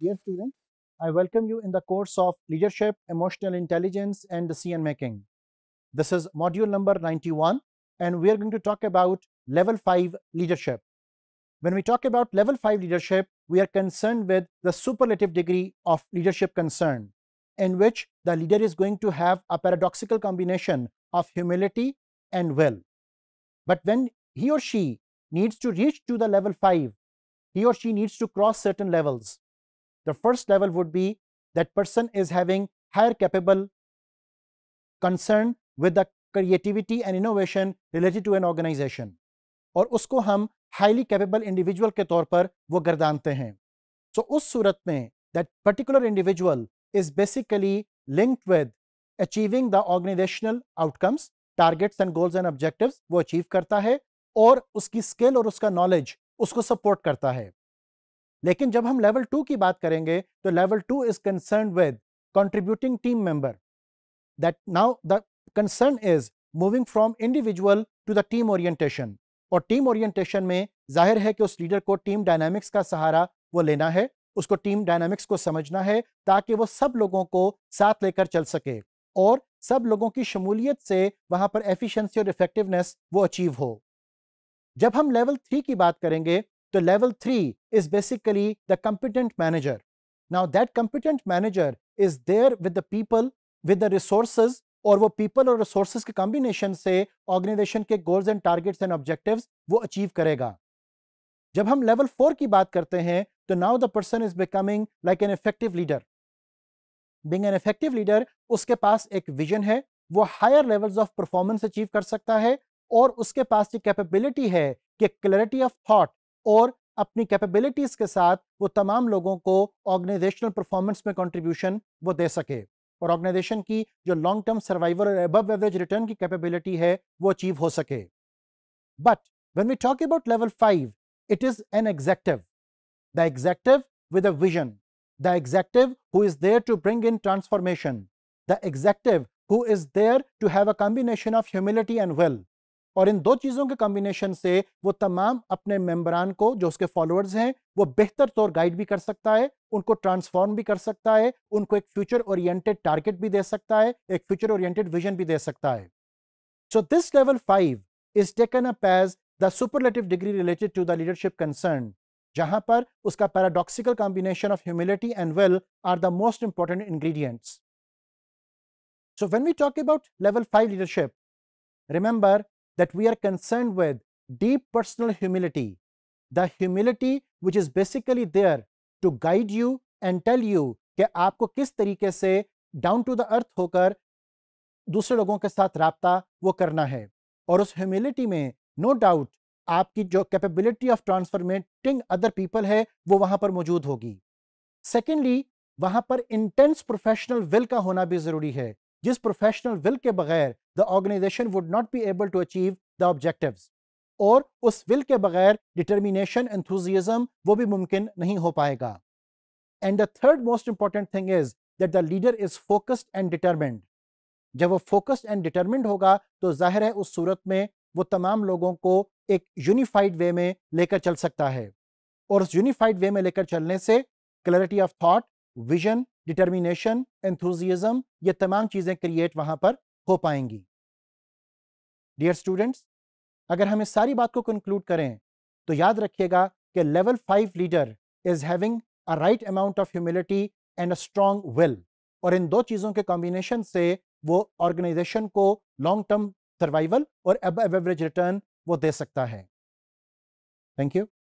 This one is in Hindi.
Dear students, I welcome you in the course of Leadership, Emotional Intelligence and the Making. This is module number 91 and we are going to talk about level 5 leadership. When we talk about level 5 leadership, we are concerned with the superlative degree of leadership concern in which the leader is going to have a paradoxical combination of humility and will. But when he or she needs to reach to the level 5, he or she needs to cross certain levels The first level would be that person is having higher capable concern with the creativity and innovation related to an organization aur usko hum highly capable individual ke taur par wo gardante hain so us surat mein that particular individual is basically linked with achieving the organizational outcomes targets and goals and objectives wo achieve karta hai aur uski skill aur uska knowledge usko support karta hai लेकिन जब हम लेवल टू की बात करेंगे तो level two is concern with contributing team member that now the concern is moving from individual to the team orientation और टीम ओरिएंटेशन में जाहिर है कि उस लीडर को टीम डायनामिक्स का सहारा वो लेना है उसको टीम डायनामिक्स को समझना है ताकि वो सब लोगों को साथ लेकर चल सके और सब लोगों की शमूलियत से वहां पर एफिशिएंसी और इफेक्टिवनेस वो अचीव हो जब हम लेवल थ्री की बात करेंगे The level 3 is basically the competent manager. Now, that competent manager is there with the people, with the resources, और वो पीपल और रिसोर्सेज के कॉम्बिनेशन से ऑर्गेनाइजेशन के goals and targets and objectives वो अचीव करेगा जब हम लेवल फोर की बात करते हैं तो now the person is becoming like an effective leader being an effective leader उसके पास एक विजन है वो higher levels of performance achieve कर सकता है और उसके पास ये कैपेबिलिटी है कि क्लैरिटी ऑफ थॉट और अपनी कैपेबिलिटीज के साथ वो तमाम लोगों को ऑर्गेनाइजेशनल परफॉर्मेंस में कंट्रीब्यूशन वो दे सके और ऑर्गेनाइजेशन की जो लॉन्ग टर्म सर्वाइवल और एबव एवरेज रिटर्न की कैपेबिलिटी है वो अचीव हो सके but when we talk about level five it is an executive the executive with a vision the executive who is there to bring in transformation the executive who is there to have a combination of humility and wealth और इन दो चीज़ों के कॉम्बिनेशन से वो तमाम अपने मेम्बरान को जो उसके फॉलोअर्स हैं वो बेहतर तौर गाइड भी कर सकता है उनको ट्रांसफॉर्म भी कर सकता है उनको एक फ्यूचर ओरिएंटेड टारगेट भी दे सकता है एक फ्यूचर ओरिएंटेड विजन भी दे सकता है so this level five is taken up as the superlative degree related to the leadership concern जहां पर उसका paradoxical combination of humility and will are the most important ingredients so when we talk about level five leadership remember that we are concerned with deep personal humility, the humility which is basically there to guide you and tell you कि आपको किस तरीके से डाउन टू द अर्थ होकर दूसरे लोगों के साथ रबता वो करना है और उस ह्यूमिलिटी में नो no डाउट आपकी जो capability of transformating other people है वो वहां पर मौजूद होगी सेकेंडली वहां पर इंटेंस प्रोफेशनल विल का होना भी जरूरी है जिस प्रोफेशनल विल के बगैर the organization would not be able to achieve the objectives और उस विल के बगैर डिटर्मिनेशन एंथुजियाज्म वो भी मुमकिन नहीं हो पाएगा and the third most important thing is that the leader is focused and determined जब वो फोकस्ड एंड डिटर्मेंड होगा तो जाहिर है उस सूरत में वो तमाम लोगों को एक यूनिफाइड वे में लेकर चल सकता है और उस यूनिफाइड वे में लेकर चलने से clarity of thought vision determination enthusiasm ये तमाम चीज़ें क्रिएट वहां पर हो पाएंगी डियर स्टूडेंट्स अगर हम इस सारी बात को कंक्लूड करें तो याद रखिएगा कि level five leader is having a right amount of humility and a strong will और इन दो चीज़ों के कॉम्बिनेशन से वो ऑर्गेनाइजेशन को लॉन्ग टर्म सर्वाइवल और एवरेज रिटर्न वो दे सकता है थैंक यू